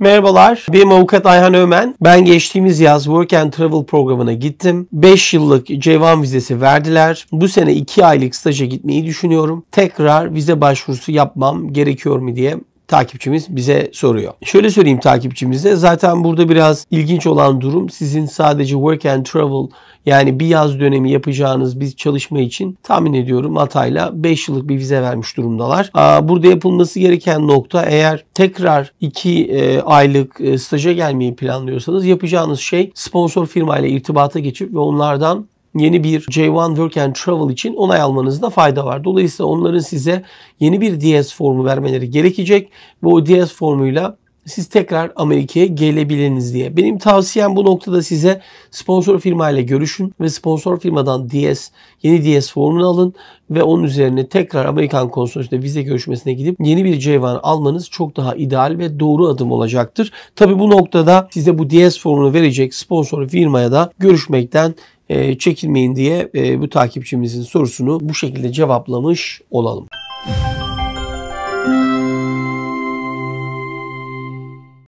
Merhabalar, benim avukat Ayhan Ömen. Ben geçtiğimiz yaz Work and Travel programına gittim. 5 yıllık cevan vizesi verdiler. Bu sene 2 aylık staja gitmeyi düşünüyorum. Tekrar vize başvurusu yapmam gerekiyor mu diye takipçimiz bize soruyor. Şöyle söyleyeyim takipçimize zaten burada biraz ilginç olan durum sizin sadece work and travel yani bir yaz dönemi yapacağınız bir çalışma için tahmin ediyorum atayla 5 yıllık bir vize vermiş durumdalar. Burada yapılması gereken nokta eğer tekrar 2 e, aylık e, staja gelmeyi planlıyorsanız yapacağınız şey sponsor firmayla irtibata geçip ve onlardan yeni bir J1 Work and Travel için onay almanızda fayda var. Dolayısıyla onların size yeni bir DS formu vermeleri gerekecek ve o DS formuyla siz tekrar Amerika'ya gelebiliniz diye. Benim tavsiyem bu noktada size sponsor firma ile görüşün ve sponsor firmadan DS, yeni DS formunu alın ve onun üzerine tekrar Amerikan konsolosluğunda vize görüşmesine gidip yeni bir C1 almanız çok daha ideal ve doğru adım olacaktır. Tabi bu noktada size bu DS formunu verecek sponsor firmaya da görüşmekten e, çekinmeyin diye e, bu takipçimizin sorusunu bu şekilde cevaplamış olalım. Müzik